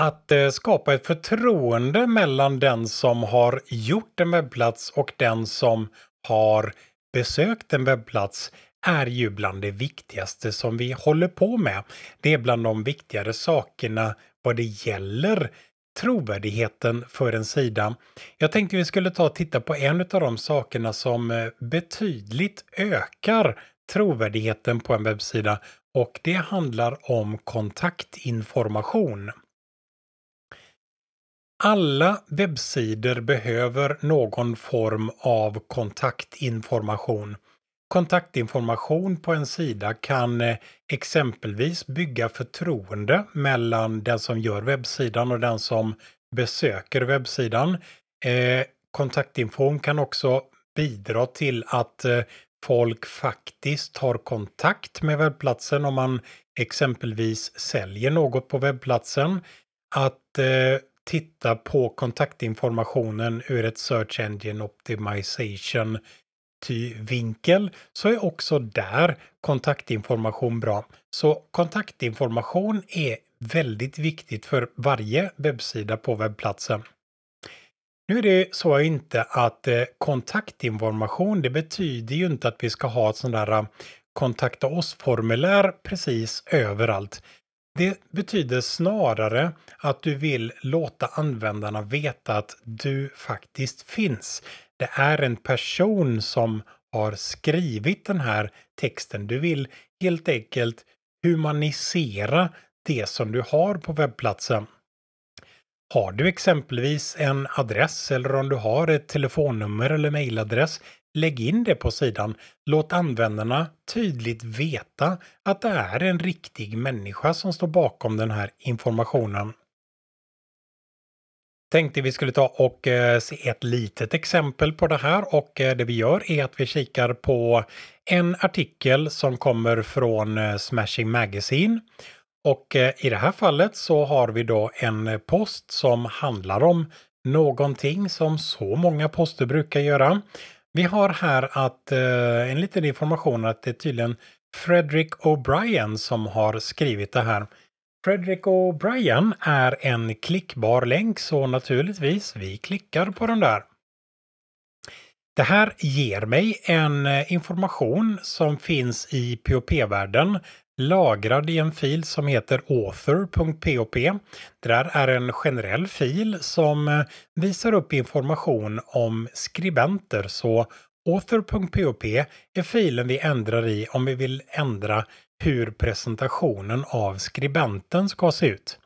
att eh, skapa ett förtroende mellan den som har gjort en webbplats och den som har besökt en webbplats är ju bland det viktigaste som vi håller på med. Det är bland de viktigare sakerna vad det gäller trovärdigheten för en sida. Jag tänkte vi skulle ta och titta på en av de sakerna som eh, betydligt ökar trovärdigheten på en webbsida och det handlar om kontaktinformation alla webbsidor behöver någon form av kontaktinformation. Kontaktinformation på en sida kan eh, exempelvis bygga förtroende mellan den som gör webbsidan och den som besöker webbsidan. Eh, kontaktinform kan också bidra till att eh, folk faktiskt tar kontakt med webbplatsen om man exempelvis säljer något på webbplatsen. Att eh, titta på kontaktinformationen ur ett Search Engine Optimization vinkel så är också där kontaktinformation bra. Så kontaktinformation är väldigt viktigt för varje webbsida på webbplatsen. Nu är det så inte att eh, kontaktinformation, det betyder ju inte att vi ska ha ett sånt där eh, kontakta oss-formulär precis överallt. Det betyder snarare att du vill låta användarna veta att du faktiskt finns. Det är en person som har skrivit den här texten. Du vill helt enkelt humanisera det som du har på webbplatsen. Har du exempelvis en adress eller om du har ett telefonnummer eller mejladress Lägg in det på sidan. Låt användarna tydligt veta att det är en riktig människa som står bakom den här informationen. Tänkte vi skulle ta och eh, se ett litet exempel på det här och eh, det vi gör är att vi kikar på en artikel som kommer från eh, Smashing Magazine. Och i det här fallet så har vi då en post som handlar om någonting som så många poster brukar göra. Vi har här att eh, en liten information att det är tydligen Frederick O'Brien som har skrivit det här. Frederick O'Brien är en klickbar länk så naturligtvis vi klickar på den där. Det här ger mig en eh, information som finns i POP-världen lagrad i en fil som heter author.pop. Det där är en generell fil som eh, visar upp information om skribenter. Så author.pop är filen vi ändrar i om vi vill ändra hur presentationen av skribenten ska se ut.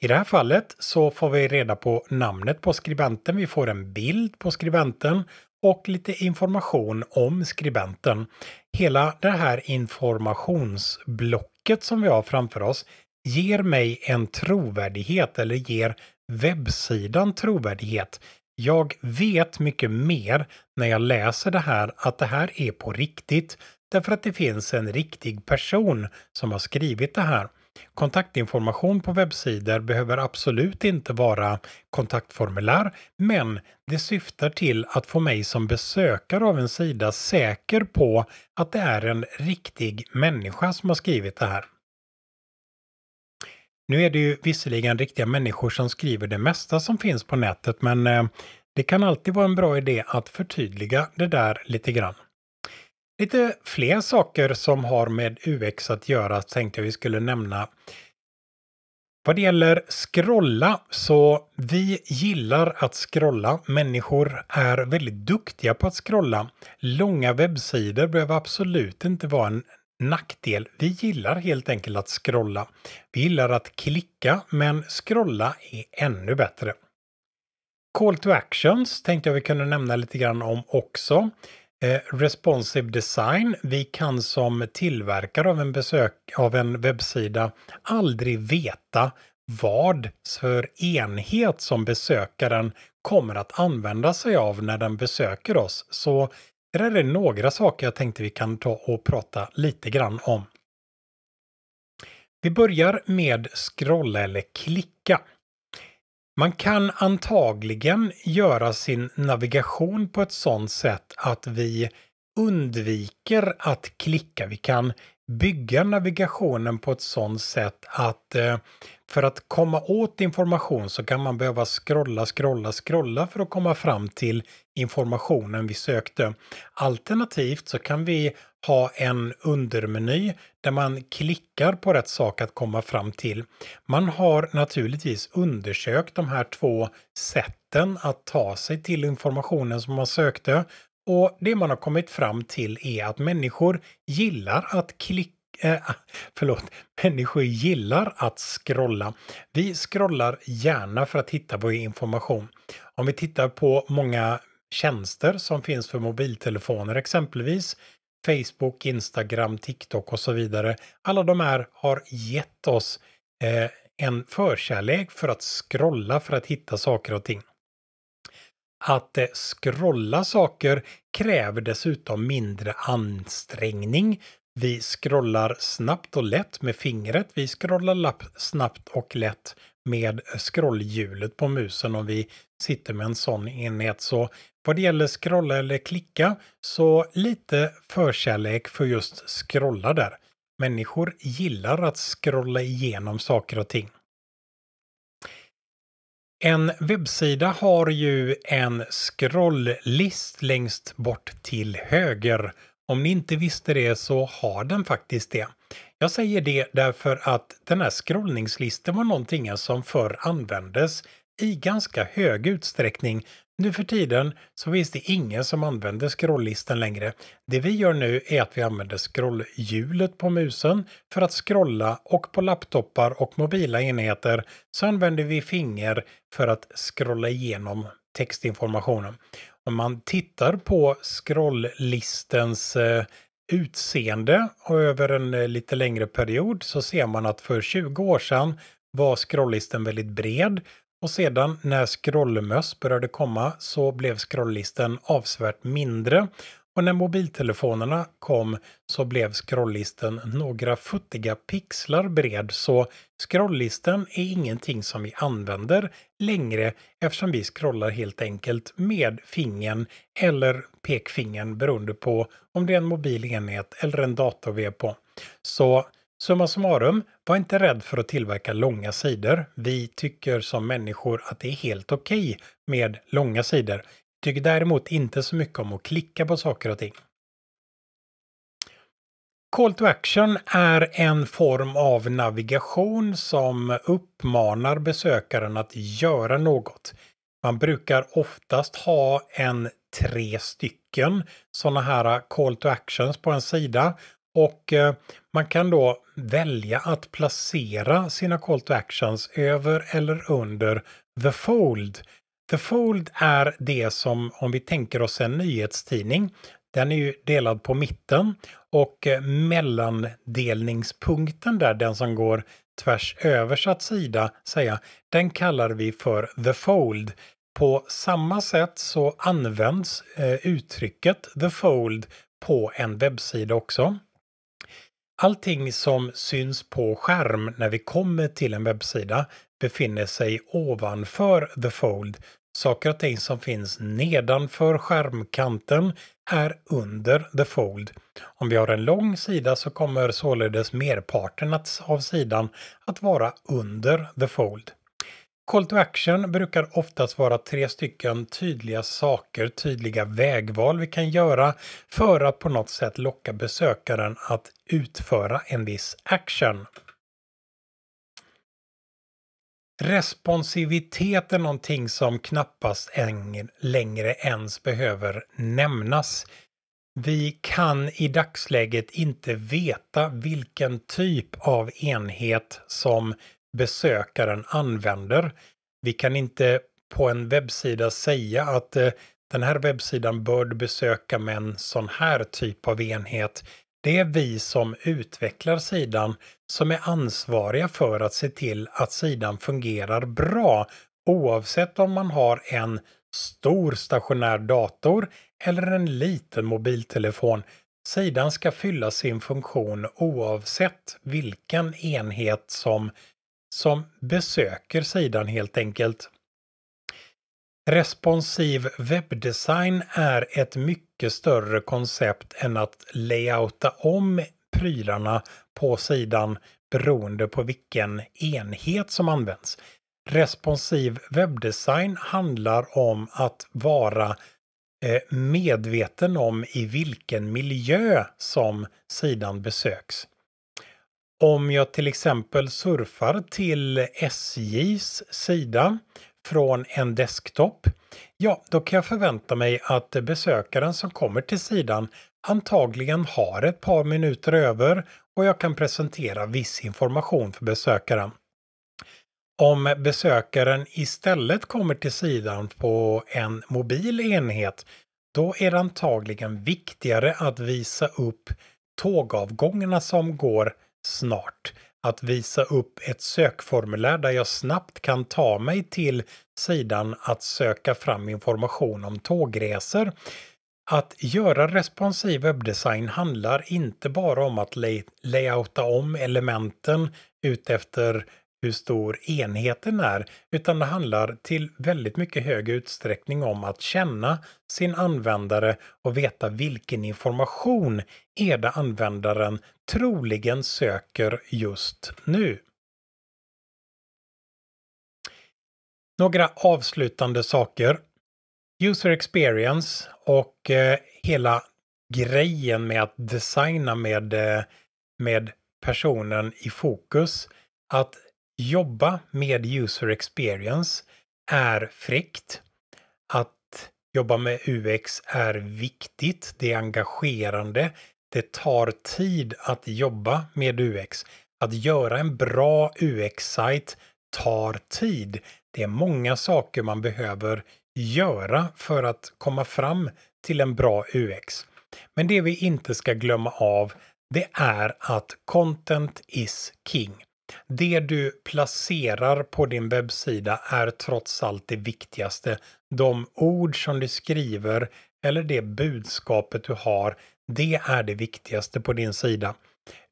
I det här fallet så får vi reda på namnet på skribenten, vi får en bild på skribenten och lite information om skribenten. Hela det här informationsblocket som vi har framför oss ger mig en trovärdighet eller ger webbsidan trovärdighet. Jag vet mycket mer när jag läser det här att det här är på riktigt därför att det finns en riktig person som har skrivit det här. Kontaktinformation på webbsidor behöver absolut inte vara kontaktformulär, men det syftar till att få mig som besökare av en sida säker på att det är en riktig människa som har skrivit det här. Nu är det ju visserligen riktiga människor som skriver det mesta som finns på nätet, men eh, det kan alltid vara en bra idé att förtydliga det där lite grann. Lite fler saker som har med UX att göra tänkte jag vi skulle nämna. Vad det gäller scrolla så vi gillar att scrolla. Människor är väldigt duktiga på att scrolla. Långa webbsidor behöver absolut inte vara en nackdel. Vi gillar helt enkelt att scrolla. Vi gillar att klicka, men scrolla är ännu bättre. Call to actions tänkte jag vi kunde nämna lite grann om också. Eh, responsive design. Vi kan som tillverkare av en, besök, av en webbsida aldrig veta vad för enhet som besökaren kommer att använda sig av när den besöker oss. Så det är några saker jag tänkte vi kan ta och prata lite grann om. Vi börjar med scrolla eller klicka. Man kan antagligen göra sin navigation på ett sådant sätt att vi undviker att klicka. Vi kan bygga navigationen på ett sådant sätt att eh, för att komma åt information så kan man behöva scrolla, scrolla, scrolla för att komma fram till informationen vi sökte. Alternativt så kan vi ha en undermeny där man klickar på rätt sak att komma fram till. Man har naturligtvis undersökt de här två sätten att ta sig till informationen som man sökte och det man har kommit fram till är att människor gillar att klicka Eh, förlåt, människor gillar att scrolla. Vi scrollar gärna för att hitta vår information. Om vi tittar på många tjänster som finns för mobiltelefoner exempelvis Facebook, Instagram, TikTok och så vidare. Alla de här har gett oss eh, en förkärlek för att scrolla för att hitta saker och ting. Att eh, scrolla saker kräver dessutom mindre ansträngning. Vi scrollar snabbt och lätt med fingret. Vi scrollar lapp snabbt och lätt med scrollhjulet på musen om vi sitter med en sån enhet. Så vad det gäller scrolla eller klicka så lite förkärlek för just scrolla där. Människor gillar att scrolla igenom saker och ting. En webbsida har ju en scrolllist längst bort till höger. Om ni inte visste det så har den faktiskt det. Jag säger det därför att den här scrollningslisten var någonting som förr användes i ganska hög utsträckning. Nu för tiden så finns det ingen som använder scrolllistan längre. Det vi gör nu är att vi använder scrollhjulet på musen för att scrolla och på laptoppar och mobila enheter så använder vi finger för att scrolla igenom textinformationen. Om man tittar på scrolllistens eh, utseende och över en eh, lite längre period så ser man att för 20 år sedan var scrolllisten väldigt bred och sedan när scrollmöss började komma så blev scrolllisten avsevärt mindre och när mobiltelefonerna kom så blev scrolllisten några futtiga pixlar bred så scrolllisten är ingenting som vi använder längre eftersom vi scrollar helt enkelt med fingern eller pekfingern beroende på om det är en mobil enhet eller en dator vi är på. Så Summa summarum, var inte rädd för att tillverka långa sidor. Vi tycker som människor att det är helt okej okay med långa sidor tycker däremot inte så mycket om att klicka på saker och ting. Call to action är en form av navigation som uppmanar besökaren att göra något. Man brukar oftast ha en tre stycken sådana här call to actions på en sida och eh, man kan då välja att placera sina call to actions över eller under the fold The Fold är det som, om vi tänker oss en nyhetstidning, den är ju delad på mitten och eh, mellandelningspunkten där, den som går tvärs översatt sida, säga, den kallar vi för the fold. På samma sätt så används eh, uttrycket the fold på en webbsida också. Allting som syns på skärm när vi kommer till en webbsida befinner sig ovanför the fold Saker och ting som finns nedanför skärmkanten är under the fold. Om vi har en lång sida så kommer således merparten av sidan att vara under the fold. Call to action brukar oftast vara tre stycken tydliga saker, tydliga vägval vi kan göra för att på något sätt locka besökaren att utföra en viss action. Responsivitet är någonting som knappast längre ens behöver nämnas. Vi kan i dagsläget inte veta vilken typ av enhet som besökaren använder. Vi kan inte på en webbsida säga att eh, den här webbsidan bör besöka med en sån här typ av enhet det är vi som utvecklar sidan som är ansvariga för att se till att sidan fungerar bra oavsett om man har en stor stationär dator eller en liten mobiltelefon. Sidan ska fylla sin funktion oavsett vilken enhet som, som besöker sidan helt enkelt. Responsiv webbdesign är ett mycket större koncept än att layouta om prylarna på sidan beroende på vilken enhet som används. Responsiv webbdesign handlar om att vara eh, medveten om i vilken miljö som sidan besöks. Om jag till exempel surfar till SJs sida från en desktop, ja då kan jag förvänta mig att besökaren som kommer till sidan antagligen har ett par minuter över och jag kan presentera viss information för besökaren. Om besökaren istället kommer till sidan på en mobil enhet då är det antagligen viktigare att visa upp tågavgångarna som går snart att visa upp ett sökformulär där jag snabbt kan ta mig till sidan att söka fram information om tågresor. Att göra responsiv webbdesign handlar inte bara om att lay layouta om elementen utefter hur stor enheten är, utan det handlar till väldigt mycket hög utsträckning om att känna sin användare och veta vilken information är det användaren troligen söker just nu. Några avslutande saker. User experience och eh, hela grejen med att designa med, eh, med personen i fokus. Att jobba med user experience är fräckt. Att jobba med UX är viktigt, det är engagerande, det tar tid att jobba med UX. Att göra en bra UX-sajt tar tid. Det är många saker man behöver göra för att komma fram till en bra UX. Men det vi inte ska glömma av det är att content is king. Det du placerar på din webbsida är trots allt det viktigaste. De ord som du skriver eller det budskapet du har, det är det viktigaste på din sida.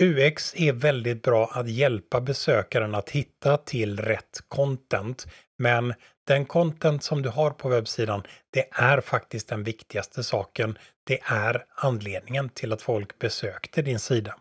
UX är väldigt bra att hjälpa besökaren att hitta till rätt content. Men den content som du har på webbsidan, det är faktiskt den viktigaste saken. Det är anledningen till att folk besökte din sida.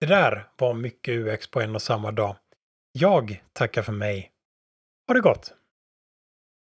Det där var mycket UX på en och samma dag. Jag tackar för mig. Ha det gott!